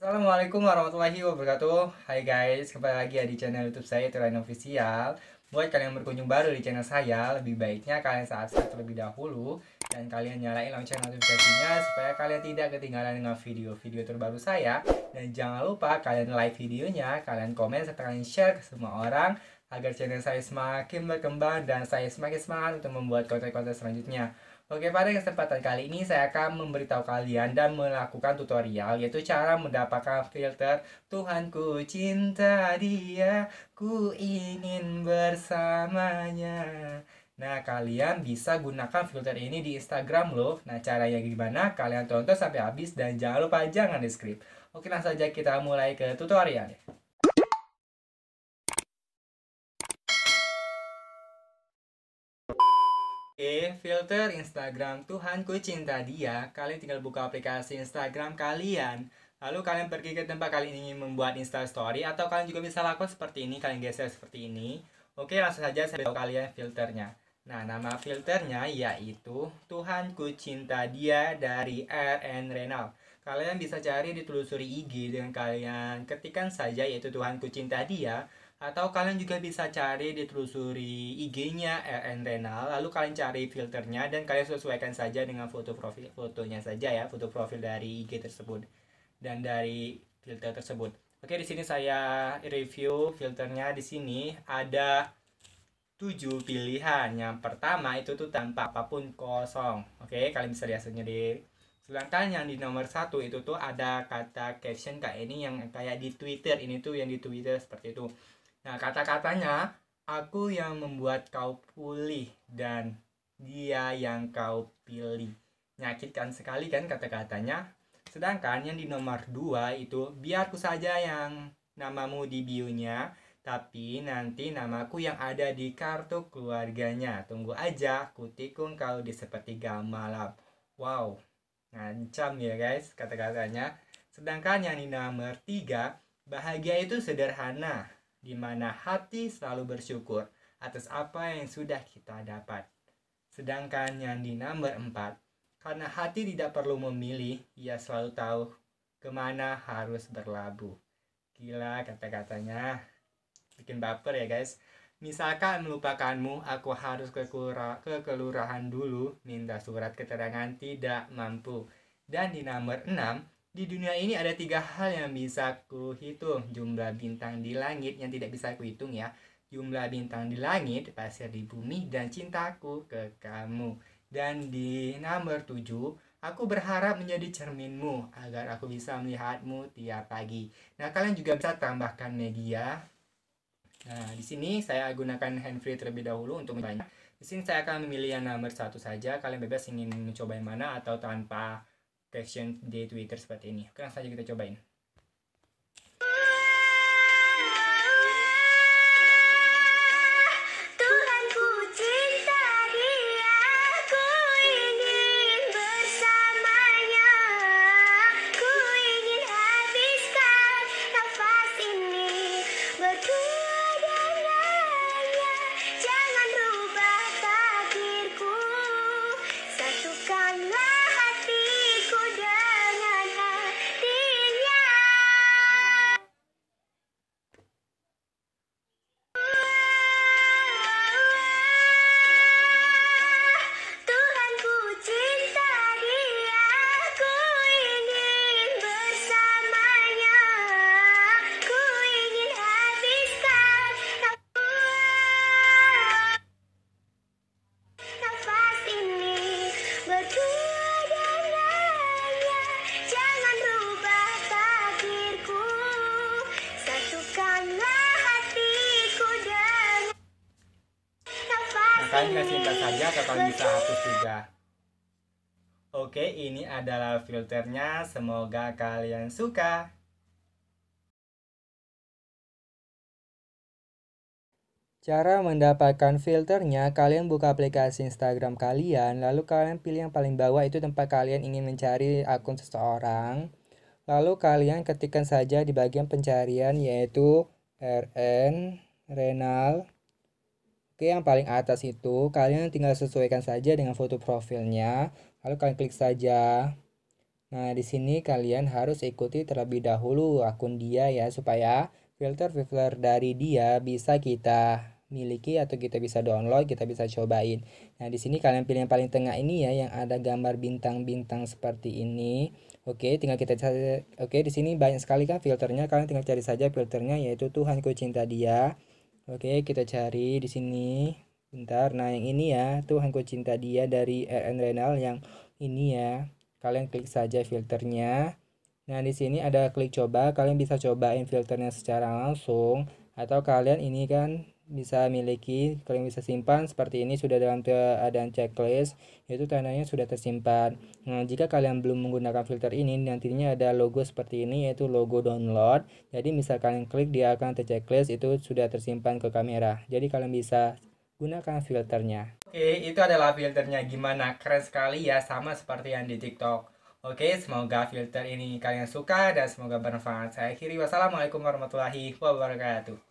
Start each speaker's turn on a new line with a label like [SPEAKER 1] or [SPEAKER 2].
[SPEAKER 1] Assalamualaikum warahmatullahi wabarakatuh Hai guys, kembali lagi ya di channel youtube saya Turan Official Buat kalian yang berkunjung baru di channel saya Lebih baiknya kalian subscribe terlebih dahulu Dan kalian nyalain lonceng notifikasinya Supaya kalian tidak ketinggalan dengan video-video terbaru saya Dan jangan lupa kalian like videonya Kalian komen serta kalian share ke semua orang Agar channel saya semakin berkembang Dan saya semakin semangat untuk membuat konten-konten selanjutnya Oke, pada kesempatan kali ini saya akan memberitahu kalian dan melakukan tutorial yaitu cara mendapatkan filter Tuhan Tuhanku cinta dia, ku ingin bersamanya. Nah, kalian bisa gunakan filter ini di Instagram loh. Nah, caranya gimana? Kalian tonton sampai habis dan jangan lupa jangan di skip. Oke, langsung saja kita mulai ke tutorialnya. E filter Instagram Tuhanku Cinta Dia. Kalian tinggal buka aplikasi Instagram kalian. Lalu kalian pergi ke tempat kalian ingin membuat Insta Story atau kalian juga bisa lakukan seperti ini, kalian geser seperti ini. Oke, langsung saja saya beritahu kalian filternya. Nah, nama filternya yaitu Tuhanku Cinta Dia dari RN Renal. Kalian bisa cari di telusuri IG dengan kalian ketikan saja yaitu Tuhanku Cinta Dia atau kalian juga bisa cari ditelusuri IG-nya RN Renal, lalu kalian cari filternya dan kalian sesuaikan saja dengan foto profil fotonya saja ya, foto profil dari IG tersebut dan dari filter tersebut. Oke, di sini saya review filternya. Di sini ada tujuh pilihan. Yang pertama itu tuh tanpa apapun kosong. Oke, kalian bisa lihat sendiri. Sedangkan yang di nomor satu itu tuh ada kata caption kayak ini yang kayak di Twitter. Ini tuh yang di Twitter seperti itu. Nah, kata-katanya, aku yang membuat kau pulih dan dia yang kau pilih. Nyakitkan sekali kan kata-katanya. Sedangkan yang di nomor 2 itu biarku saja yang namamu di bionya, tapi nanti namaku yang ada di kartu keluarganya. Tunggu aja, kutikung kau di sepertiga malam. Wow, ngancam ya guys kata-katanya. Sedangkan yang di nomor 3, bahagia itu sederhana di mana hati selalu bersyukur atas apa yang sudah kita dapat. Sedangkan yang di nomor empat karena hati tidak perlu memilih, ia selalu tahu kemana harus berlabuh. Gila kata-katanya, bikin baper ya guys. Misalkan melupakanmu, aku harus ke, ke kelurahan dulu, minta surat keterangan tidak mampu. Dan di nomor enam di dunia ini ada tiga hal yang bisa ku hitung Jumlah bintang di langit yang tidak bisa ku hitung ya. Jumlah bintang di langit, pasir di bumi, dan cintaku ke kamu. Dan di nomor tujuh, aku berharap menjadi cerminmu agar aku bisa melihatmu tiap pagi. Nah, kalian juga bisa tambahkan media. Nah, di sini saya gunakan handfree terlebih dahulu untuk banyak. Di sini saya akan memilih yang nomor satu saja. Kalian bebas ingin mencoba yang mana atau tanpa reaction di Twitter seperti ini. Oke, langsung aja kita cobain. Silahkan kasih simpan saja atau bisa hapus juga. Oke, ini adalah filternya. Semoga kalian suka. Cara mendapatkan filternya, kalian buka aplikasi Instagram kalian, lalu kalian pilih yang paling bawah itu tempat kalian ingin mencari akun seseorang. Lalu kalian ketikkan saja di bagian pencarian yaitu RN Renal Oke, yang paling atas itu kalian tinggal sesuaikan saja dengan foto profilnya. Lalu kalian klik saja. Nah, di sini kalian harus ikuti terlebih dahulu akun dia ya supaya filter-filter dari dia bisa kita miliki atau kita bisa download, kita bisa cobain. Nah, di sini kalian pilih yang paling tengah ini ya yang ada gambar bintang-bintang seperti ini. Oke, tinggal kita cari oke di sini banyak sekali kan filternya, kalian tinggal cari saja filternya yaitu tuhan cinta dia. Oke, kita cari di sini. Bentar. Nah, yang ini ya, tuh Tuhanku Cinta Dia dari RN Renal yang ini ya. Kalian klik saja filternya. Nah, di sini ada klik coba. Kalian bisa cobain filternya secara langsung atau kalian ini kan bisa miliki, kalian bisa simpan seperti ini sudah dalam keadaan checklist, yaitu tandanya sudah tersimpan. Nah, jika kalian belum menggunakan filter ini, nantinya ada logo seperti ini yaitu logo download. Jadi misal kalian klik dia akan terchecklist itu sudah tersimpan ke kamera. Jadi kalian bisa gunakan filternya. Oke, itu adalah filternya gimana? Keren sekali ya, sama seperti yang di TikTok. Oke, semoga filter ini kalian suka dan semoga bermanfaat. Saya akhiri, wassalamualaikum warahmatullahi wabarakatuh.